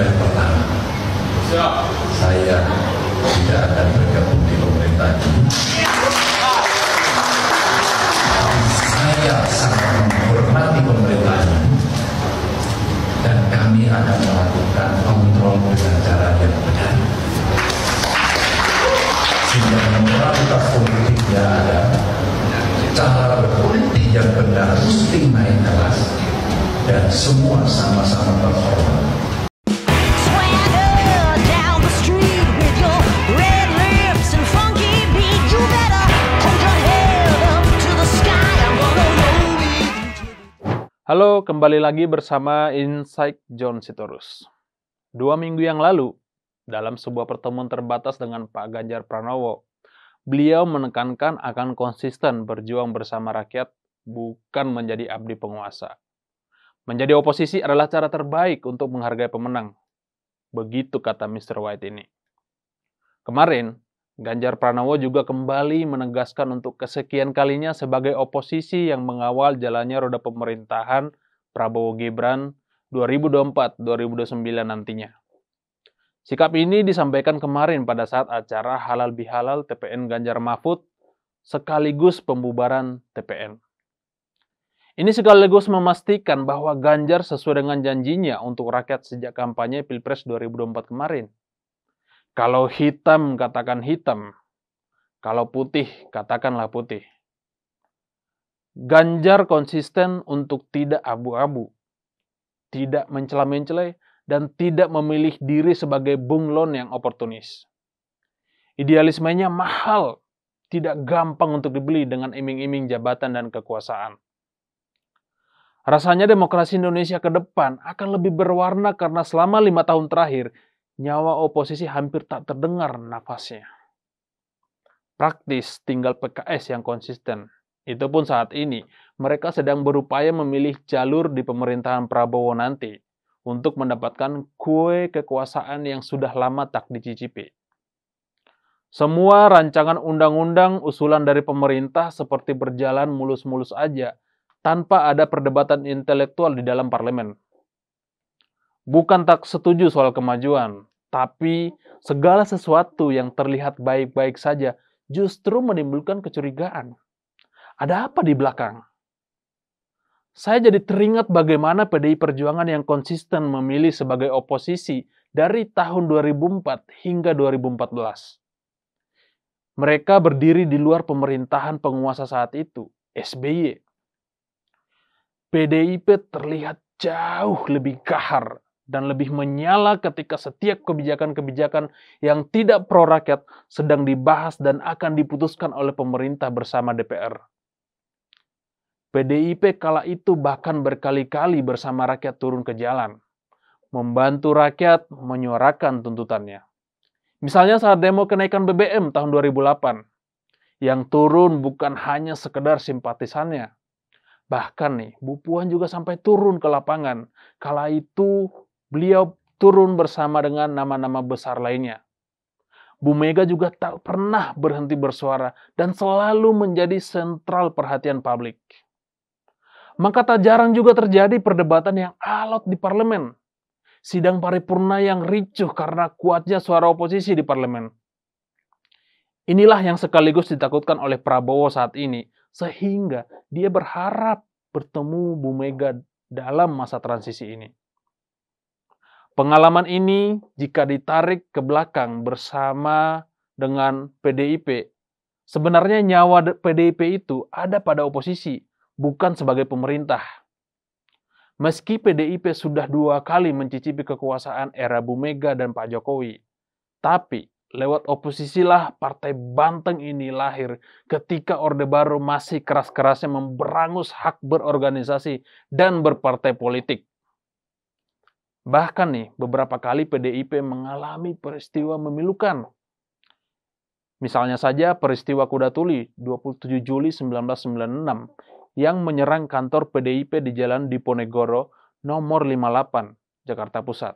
yang pertama saya tidak akan bergabung di pemerintahan saya sangat menghormati pemerintahan dan kami akan melakukan kontrol dengan cara yang benar sehingga moralitas politiknya ada cara berpolitik yang benar mesti naik kelas dan semua sama-sama -sama Halo, kembali lagi bersama Insight John Sitorus. Dua minggu yang lalu, dalam sebuah pertemuan terbatas dengan Pak Ganjar Pranowo, beliau menekankan akan konsisten berjuang bersama rakyat, bukan menjadi abdi penguasa. Menjadi oposisi adalah cara terbaik untuk menghargai pemenang. Begitu kata Mr. White ini. Kemarin, Ganjar Pranowo juga kembali menegaskan untuk kesekian kalinya sebagai oposisi yang mengawal jalannya roda pemerintahan Prabowo Gibran 2024 2029 nantinya. Sikap ini disampaikan kemarin pada saat acara Halal Bihalal TPN Ganjar Mahfud sekaligus pembubaran TPN. Ini sekaligus memastikan bahwa Ganjar sesuai dengan janjinya untuk rakyat sejak kampanye Pilpres 2024 kemarin. Kalau hitam, katakan hitam. Kalau putih, katakanlah putih. Ganjar konsisten untuk tidak abu-abu, tidak mencela mencela dan tidak memilih diri sebagai bunglon yang oportunis. Idealismenya mahal, tidak gampang untuk dibeli dengan iming-iming jabatan dan kekuasaan. Rasanya demokrasi Indonesia ke depan akan lebih berwarna karena selama lima tahun terakhir nyawa oposisi hampir tak terdengar nafasnya. Praktis tinggal PKS yang konsisten. Itu pun saat ini, mereka sedang berupaya memilih jalur di pemerintahan Prabowo nanti untuk mendapatkan kue kekuasaan yang sudah lama tak dicicipi. Semua rancangan undang-undang usulan dari pemerintah seperti berjalan mulus-mulus aja, tanpa ada perdebatan intelektual di dalam parlemen. Bukan tak setuju soal kemajuan, tapi segala sesuatu yang terlihat baik-baik saja justru menimbulkan kecurigaan. Ada apa di belakang? Saya jadi teringat bagaimana PDI Perjuangan yang konsisten memilih sebagai oposisi dari tahun 2004 hingga 2014. Mereka berdiri di luar pemerintahan penguasa saat itu, SBY. PDIP terlihat jauh lebih kahar dan lebih menyala ketika setiap kebijakan-kebijakan yang tidak pro rakyat sedang dibahas dan akan diputuskan oleh pemerintah bersama DPR. PDIP kala itu bahkan berkali-kali bersama rakyat turun ke jalan, membantu rakyat menyuarakan tuntutannya. Misalnya saat demo kenaikan BBM tahun 2008, yang turun bukan hanya sekedar simpatisannya. Bahkan nih, Bu Puan juga sampai turun ke lapangan. Kala itu beliau turun bersama dengan nama-nama besar lainnya. Bu Mega juga tak pernah berhenti bersuara dan selalu menjadi sentral perhatian publik. Maka tak jarang juga terjadi perdebatan yang alot di parlemen. Sidang paripurna yang ricuh karena kuatnya suara oposisi di parlemen. Inilah yang sekaligus ditakutkan oleh Prabowo saat ini, sehingga dia berharap bertemu Bu Mega dalam masa transisi ini. Pengalaman ini jika ditarik ke belakang bersama dengan PDIP, sebenarnya nyawa PDIP itu ada pada oposisi, bukan sebagai pemerintah. Meski PDIP sudah dua kali mencicipi kekuasaan era Bu Mega dan Pak Jokowi, tapi lewat oposisilah Partai Banteng ini lahir ketika Orde Baru masih keras-kerasnya memberangus hak berorganisasi dan berpartai politik. Bahkan nih, beberapa kali PDIP mengalami peristiwa memilukan. Misalnya saja peristiwa Kuda Tuli 27 Juli 1996 yang menyerang kantor PDIP di Jalan Diponegoro nomor 58, Jakarta Pusat.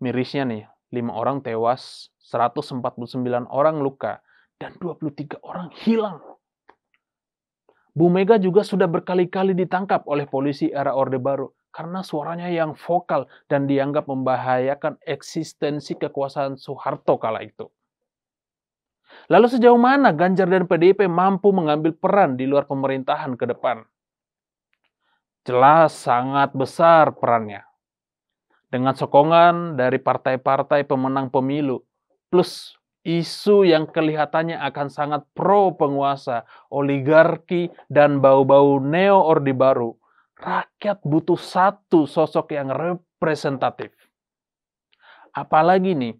Mirisnya nih, 5 orang tewas, 149 orang luka, dan 23 orang hilang. Bu Mega juga sudah berkali-kali ditangkap oleh polisi era Orde Baru karena suaranya yang vokal dan dianggap membahayakan eksistensi kekuasaan Soeharto kala itu. Lalu sejauh mana Ganjar dan PDIP mampu mengambil peran di luar pemerintahan ke depan? Jelas sangat besar perannya. Dengan sokongan dari partai-partai pemenang pemilu, plus isu yang kelihatannya akan sangat pro penguasa, oligarki, dan bau-bau neo-orde baru, rakyat butuh satu sosok yang representatif. Apalagi nih,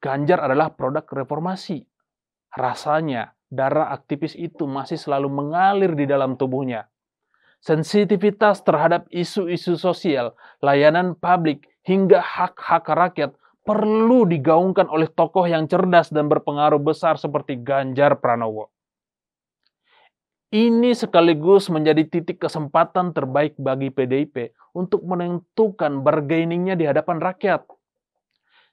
Ganjar adalah produk reformasi. Rasanya, darah aktivis itu masih selalu mengalir di dalam tubuhnya. Sensitivitas terhadap isu-isu sosial, layanan publik, hingga hak-hak rakyat perlu digaungkan oleh tokoh yang cerdas dan berpengaruh besar seperti Ganjar Pranowo. Ini sekaligus menjadi titik kesempatan terbaik bagi PDIP untuk menentukan bargainingnya di hadapan rakyat.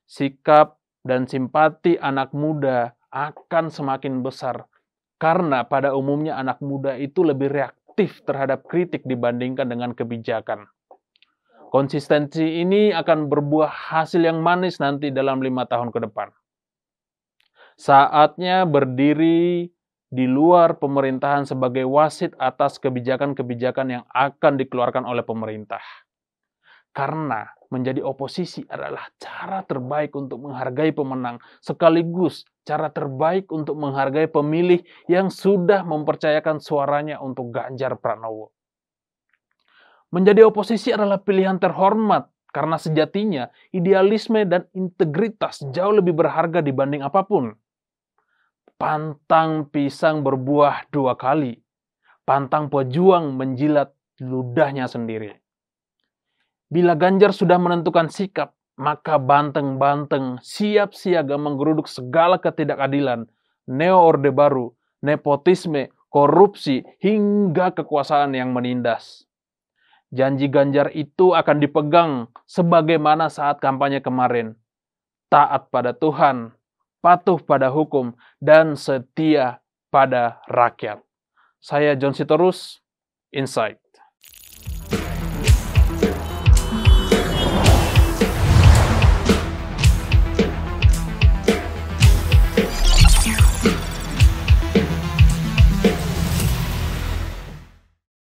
Sikap dan simpati anak muda akan semakin besar karena pada umumnya anak muda itu lebih reaktif terhadap kritik dibandingkan dengan kebijakan. Konsistensi ini akan berbuah hasil yang manis nanti dalam lima tahun ke depan. Saatnya berdiri di luar pemerintahan sebagai wasit atas kebijakan-kebijakan yang akan dikeluarkan oleh pemerintah. Karena menjadi oposisi adalah cara terbaik untuk menghargai pemenang, sekaligus cara terbaik untuk menghargai pemilih yang sudah mempercayakan suaranya untuk Ganjar Pranowo. Menjadi oposisi adalah pilihan terhormat karena sejatinya idealisme dan integritas jauh lebih berharga dibanding apapun. Pantang pisang berbuah dua kali. Pantang pejuang menjilat ludahnya sendiri. Bila Ganjar sudah menentukan sikap, maka banteng-banteng siap siaga menggeruduk segala ketidakadilan, neo-orde baru, nepotisme, korupsi, hingga kekuasaan yang menindas. Janji Ganjar itu akan dipegang sebagaimana saat kampanye kemarin. Taat pada Tuhan, patuh pada hukum, dan setia pada rakyat. Saya John Sitorus, Insight.